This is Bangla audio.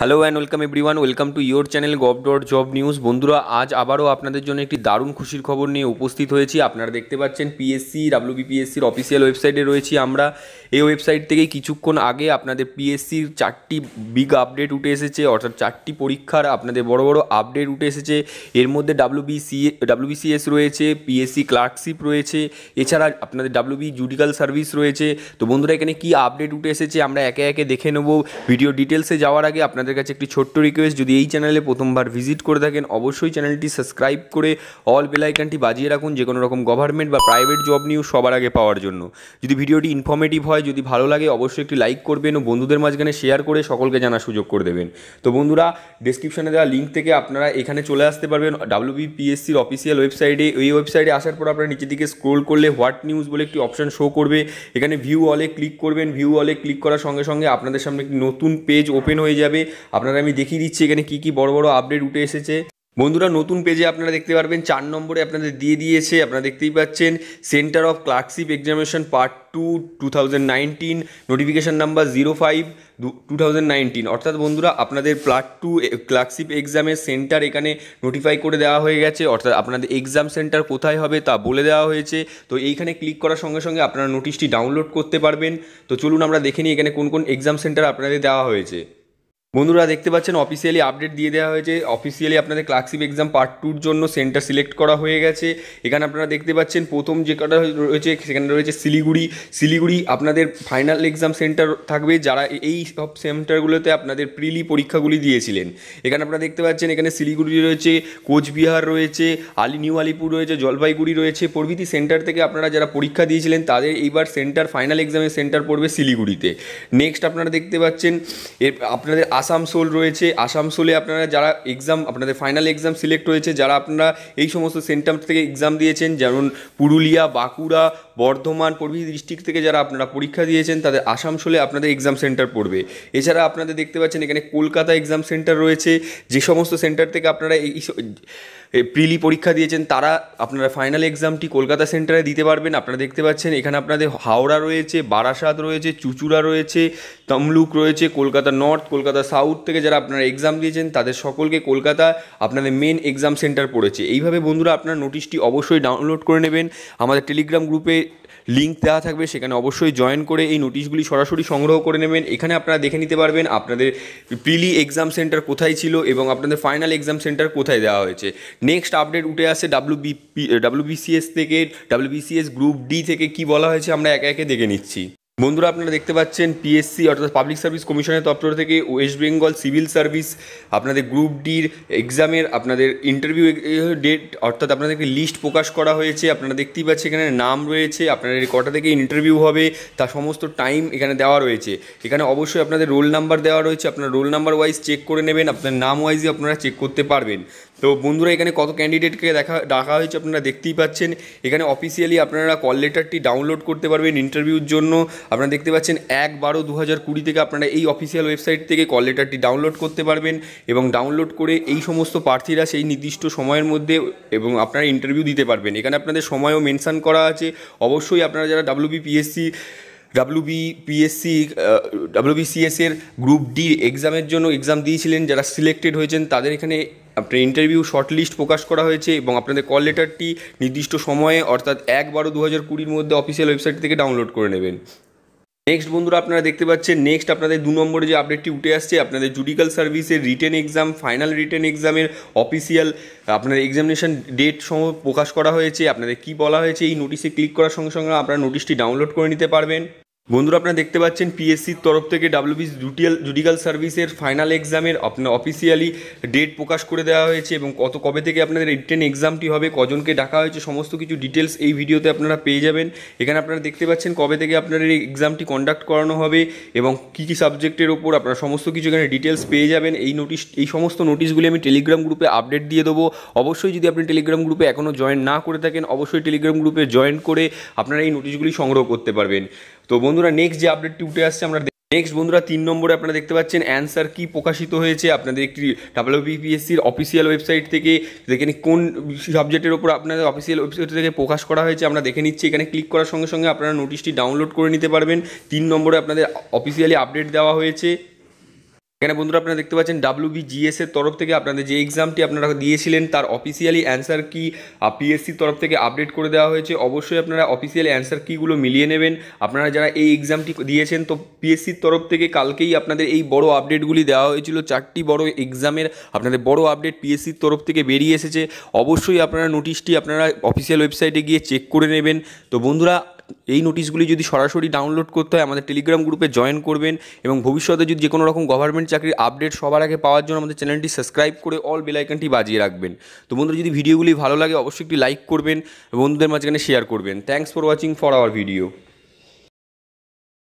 hello and welcome everyone welcome to your channel gov dot job news বন্ধুরা আজ আবারও আপনাদের জন্য একটি দারুণ খুশির খবর নিয়ে উপস্থিত হয়েছি আপনারা দেখতে পাচ্ছেন পিএসসি ডাব্লিউবিপিএসসির অফিসিয়াল ওয়েবসাইটে রয়েছি আমরা এই ওয়েবসাইট থেকে কিছুক্ষণ আগে আপনাদের পিএসসির চারটি বিগ আপডেট উঠে এসেছে অর্থাৎ চারটি পরীক্ষার আপনাদের বড় বড় আপডেট উঠে এসেছে এর মধ্যে ডাব্লুবিসি ডাব্লুবিসিএস রয়েছে পিএসসি ক্লার্কশিপ রয়েছে এছাড়া আপনাদের ডাব্লুবি জুডিক্যাল সার্ভিস রয়েছে তো বন্ধুরা এখানে কি আপডেট উঠে এসেছে আমরা একে একে দেখে নেব ভিডিও ডিটেলসে যাওয়ার আগে আপনাদের কাছে একটি ছোট্ট রিকোয়েস্ট যদি এই চ্যানেলে প্রথমবার ভিজিট করে থাকেন অবশ্যই চ্যানেলটি সাবস্ক্রাইব করে অল বেলাইকানটি বাজিয়ে রাখুন যে কোনো রকম গভর্নমেন্ট বা প্রাইভেট জব নিউজ সবার আগে পাওয়ার জন্য যদি ভিডিওটি ইনফর্মেটিভ হয় হয় যদি ভালো লাগে অবশ্যই একটি লাইক করবেন ও বন্ধুদের মাঝখানে শেয়ার করে সকলকে জানার সুযোগ করে দেবেন তো বন্ধুরা ডিসক্রিপশানে দেওয়া লিঙ্ক থেকে আপনারা এখানে চলে আসতে পারবেন ডাব্লিউবিপিএসসির অফিসিয়াল ওয়েবসাইটে ওই ওয়েবসাইটে আসার পর আপনারা নিচের দিকে স্ক্রোল করলে হোয়াট নিউজ বলে একটি অপশান শো করবে এখানে ভিউ অলে ক্লিক করবেন ভিউ অলে ক্লিক করার সঙ্গে সঙ্গে আপনাদের সামনে একটি নতুন পেজ ওপেন হয়ে যাবে আপনারা আমি দেখিয়ে দিচ্ছি এখানে কি কি বড় বড় আপডেট উঠে এসেছে বন্ধুরা নতুন পেজে আপনারা দেখতে পারবেন চার নম্বরে আপনাদের দিয়ে দিয়েছে আপনারা দেখতেই পাচ্ছেন centre of clerkship examination part two two thousand nineteen notification number zero five two thousand nineteen অর্থাৎ বন্ধুরা আপনাদের প্লাট টু ক্লার্কশিপ এক্সামের সেন্টার এখানে নোটিফাই করে দেওয়া হয়ে গেছে অর্থাৎ আপনাদের এক্সাম সেন্টার কোথায় হবে তা বলে দেওয়া হয়েছে তো এইখানে ক্লিক করার সঙ্গে সঙ্গে আপনারা নোটিশটি ডাউনলোড করতে পারবেন তো চলুন আমরা দেখে নিই এখানে কোন কোন এক্সাম সেন্টার আপনাদের দেওয়া হয়েছে বন্ধুরা দেখতে পাচ্ছেন অফিসিয়ালি আপডেট দিয়ে দেওয়া হয়েছে অফিসিয়ালি আপনাদের ক্লার্কশিপ এক্সাম পার্ট টুর জন্য সেন্টার সিলেক্ট করা হয়ে গেছে এখানে আপনারা দেখতে পাচ্ছেন প্রথম যে কটা রয়েছে সেখানে রয়েছে শিলিগুড়ি শিলিগুড়ি আপনাদের ফাইনাল এক্সাম সেন্টার থাকবে যারা এই সব সেন্টারগুলোতে আপনাদের প্রিলি পরীক্ষাগুলি দিয়েছিলেন এখানে আপনারা দেখতে পাচ্ছেন এখানে শিলিগুড়ি রয়েছে কোচবিহার রয়েছে আলি নিউ আলিপুর রয়েছে জলপাইগুড়ি রয়েছে প্রভৃতি সেন্টার থেকে আপনারা যারা পরীক্ষা দিয়েছিলেন তাদের এইবার সেন্টার ফাইনাল এক্সামের সেন্টার পড়বে শিলিগুড়িতে নেক্সট আপনারা দেখতে পাচ্ছেন আপনাদের আসামসোল রয়েছে আসামসোলে আপনারা যারা এক্সাম আপনাদের ফাইনাল এক্সাম সিলেক্ট হয়েছে যারা আপনারা এই সমস্ত সেন্টার থেকে এক্সাম দিয়েছেন যেমন পুরুলিয়া বাঁকুড়া বর্ধমান প্রভৃতি ডিস্ট্রিক্ট থেকে যারা আপনারা পরীক্ষা দিয়েছেন তাদের আসামসোলে আপনাদের এক্সাম সেন্টার পড়বে এছাড়া আপনাদের দেখতে পাচ্ছেন এখানে কলকাতা এক্সাম সেন্টার রয়েছে যে সমস্ত সেন্টার থেকে আপনারা এই প্রিলি পরীক্ষা দিয়েছেন তারা আপনারা ফাইনাল এক্সামটি কলকাতা সেন্টারে দিতে পারবেন আপনারা দেখতে পাচ্ছেন এখানে আপনাদের হাওড়া রয়েছে বারাসাত রয়েছে চুচুড়া রয়েছে তমলুক রয়েছে কলকাতা নর্থ কলকাতা সাউথ থেকে যারা আপনারা এক্সাম দিয়েছেন তাদের সকলকে কলকাতা আপনাদের মেন এক্সাম সেন্টার পড়েছে এইভাবে বন্ধুরা আপনার নোটিশটি অবশ্যই ডাউনলোড করে নেবেন আমাদের টেলিগ্রাম গ্রুপে লিঙ্ক দেওয়া থাকবে সেখানে অবশ্যই জয়েন করে এই নোটিশগুলি সরাসরি সংগ্রহ করে নেবেন এখানে আপনারা দেখে নিতে পারবেন আপনাদের প্রিলি এক্সাম সেন্টার কোথায় ছিল এবং আপনাদের ফাইনাল এক্সাম সেন্টার কোথায় দেওয়া হয়েছে নেক্সট আপডেট উঠে আসে ডাব্লিউবিপি ডাব্লুবিসিএস থেকে ডাব্লুবিসিএস গ্রুপ ডি থেকে কি বলা হয়েছে আমরা একে একে দেখে নিচ্ছি বন্ধুরা আপনারা দেখতে পাচ্ছেন পিএসসি অর্থাৎ পাবলিক সার্ভিস কমিশনের দপ্তর থেকে ওয়েস্ট বেঙ্গল সিভিল সার্ভিস আপনাদের গ্রুপ ডির এক্সামের আপনাদের ইন্টারভিউ ডেট অর্থাৎ আপনাদেরকে লিস্ট প্রকাশ করা হয়েছে আপনারা দেখতেই পাচ্ছেন এখানে নাম রয়েছে আপনাদের কটা থেকে ইন্টারভিউ হবে তা সমস্ত টাইম এখানে দেওয়া রয়েছে এখানে অবশ্যই আপনাদের রোল নাম্বার দেওয়া রয়েছে আপনার রোল নাম্বার ওয়াইজ চেক করে নেবেন আপনার নাম ওয়াইজই আপনারা চেক করতে পারবেন তো বন্ধুরা এখানে কত ক্যান্ডিডেটকে দেখা ডাকা হয়েছে আপনারা দেখতেই পাচ্ছেন এখানে অফিসিয়ালি আপনারা কল লেটারটি ডাউনলোড করতে পারবেন ইন্টারভিউর জন্য আপনারা দেখতে পাচ্ছেন এক বারো দু হাজার কুড়ি থেকে আপনারা এই অফিসিয়াল ওয়েবসাইট থেকে কল লেটারটি ডাউনলোড করতে পারবেন এবং ডাউনলোড করে এই সমস্ত প্রার্থীরা সেই নির্দিষ্ট সময়ের মধ্যে এবং আপনারা ইন্টারভিউ দিতে পারবেন এখানে আপনাদের সময়ও মেনশান করা আছে অবশ্যই আপনারা যারা ডাব্লিউবিপিএসসি ডাব্লিউবিপিএসসি ডাব্লিউবিসিএসের গ্রুপ ডি এক্সামের জন্য এক্সাম দিয়েছিলেন যারা সিলেক্টেড হয়েছেন তাদের এখানে আপনার ইন্টারভিউ শর্টলিস্ট প্রকাশ করা হয়েছে এবং আপনাদের কল লেটারটি নির্দিষ্ট সময়ে অর্থাৎ এক বারো দু হাজার কুড়ির মধ্যে অফিসিয়াল ওয়েবসাইট থেকে ডাউনলোড করে নেবেন নেক্সট বন্ধুরা আপনারা দেখতে পাচ্ছেন নেক্সট আপনাদের দু নম্বরে যে আপডেটটি উঠে আসছে আপনাদের জুডিক্যাল সার্ভিসের রিটেন এক্সাম ফাইনাল রিটেন এক্সামের অফিসিয়াল আপনাদের এক্সামিনেশন ডেট সহ প্রকাশ করা হয়েছে আপনাদের কি বলা হয়েছে এই নোটিশে ক্লিক করার সঙ্গে সঙ্গে আপনারা নোটিশটি ডাউনলোড করে নিতে পারবেন বন্ধুরা আপনারা দেখতে পাচ্ছেন পিএসসির তরফ থেকে ডাব্লিউবি জুটিয়াল জুডিক্যাল সার্ভিসের ফাইনাল এক্সামের আপনার অফিসিয়ালি ডেট প্রকাশ করে দেওয়া হয়েছে এবং কত কবে থেকে আপনাদের রিটেন এক্সামটি হবে কজনকে ডাকা হয়েছে সমস্ত কিছু ডিটেলস এই ভিডিওতে আপনারা পেয়ে যাবেন এখানে আপনারা দেখতে পাচ্ছেন কবে থেকে আপনাদের এই এক্সামটি কন্ডাক্ট করানো হবে এবং কী কী সাবজেক্টের ওপর আপনারা সমস্ত কিছু এখানে ডিটেলস পেয়ে যাবেন এই নোটিশ এই সমস্ত নোটিশগুলি আমি টেলিগ্রাম গ্রুপে আপডেট দিয়ে দেবো অবশ্যই যদি আপনি টেলিগ্রাম গ্রুপে এখনও জয়েন না করে থাকেন অবশ্যই টেলিগ্রাম গ্রুপে জয়েন করে আপনারা এই নোটিশগুলি সংগ্রহ করতে পারবেন তো বন্ধুরা নেক্সট যে আপডেটটি উঠে আসছে আমরা নেক্সট বন্ধুরা তিন নম্বরে আপনারা দেখতে পাচ্ছেন অ্যান্সার কি প্রকাশিত হয়েছে আপনাদের একটি বিপিএসসির অফিসিয়াল ওয়েবসাইট থেকে যেখানে কোন সাবজেক্টের ওপর আপনাদের অফিসিয়াল ওয়েবসাইট থেকে প্রকাশ করা হয়েছে আমরা দেখে নিচ্ছি এখানে ক্লিক করার সঙ্গে সঙ্গে আপনারা নোটিশটি ডাউনলোড করে নিতে পারবেন তিন নম্বরে আপনাদের অফিসিয়ালি আপডেট দেওয়া হয়েছে এখানে বন্ধুরা আপনারা দেখতে পাচ্ছেন ডাব্লিউ এর তরফ থেকে আপনাদের যে এক্সামটি আপনারা দিয়েছিলেন তার অফিসিয়ালি অ্যান্সার কি পিএসসির তরফ থেকে আপডেট করে দেওয়া হয়েছে অবশ্যই আপনারা অফিসিয়ালি অ্যান্সার কিগুলো মিলিয়ে নেবেন আপনারা যারা এই এক্সামটি দিয়েছেন তো পিএসসির তরফ থেকে কালকেই আপনাদের এই বড় আপডেটগুলি দেওয়া হয়েছিল চারটি বড় এক্সামের আপনাদের বড় আপডেট পিএসসির তরফ থেকে বেরিয়ে এসেছে অবশ্যই আপনারা নোটিশটি আপনারা অফিসিয়াল ওয়েবসাইটে গিয়ে চেক করে নেবেন তো বন্ধুরা এই নোটিশগুলি যদি সরাসরি ডাউনলোড করতে হয় আমাদের টেলিগ্রাম গ্রুপে জয়েন করবেন এবং ভবিষ্যতে যদি যে কোনো রকম গভর্নমেন্ট চাকরির আপডেট সবার আগে পাওয়ার জন্য আমাদের চ্যানেলটি সাবস্ক্রাইব করে অল বেলাইকানটি বাজিয়ে রাখবেন তো বন্ধুরা যদি ভিডিওগুলি ভালো লাগে অবশ্যই একটি লাইক করবেন বন্ধুদের মাঝখানে শেয়ার করবেন thanks for watching for our video